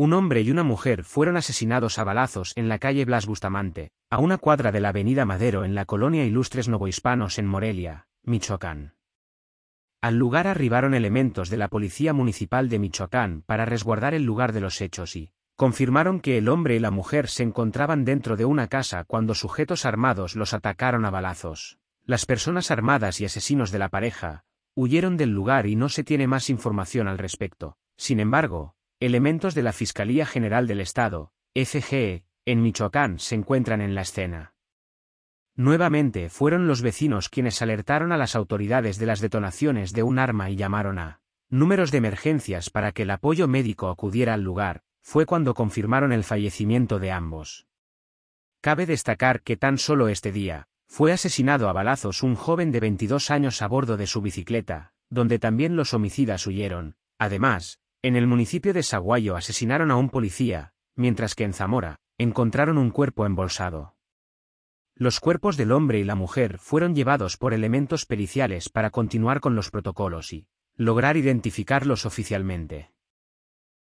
Un hombre y una mujer fueron asesinados a balazos en la calle Blas Bustamante, a una cuadra de la avenida Madero en la colonia Ilustres Novohispanos en Morelia, Michoacán. Al lugar arribaron elementos de la Policía Municipal de Michoacán para resguardar el lugar de los hechos y, confirmaron que el hombre y la mujer se encontraban dentro de una casa cuando sujetos armados los atacaron a balazos. Las personas armadas y asesinos de la pareja, huyeron del lugar y no se tiene más información al respecto. Sin embargo, Elementos de la Fiscalía General del Estado, FGE, en Michoacán se encuentran en la escena. Nuevamente fueron los vecinos quienes alertaron a las autoridades de las detonaciones de un arma y llamaron a números de emergencias para que el apoyo médico acudiera al lugar, fue cuando confirmaron el fallecimiento de ambos. Cabe destacar que tan solo este día, fue asesinado a balazos un joven de 22 años a bordo de su bicicleta, donde también los homicidas huyeron, además, en el municipio de Saguayo asesinaron a un policía, mientras que en Zamora, encontraron un cuerpo embolsado. Los cuerpos del hombre y la mujer fueron llevados por elementos periciales para continuar con los protocolos y lograr identificarlos oficialmente.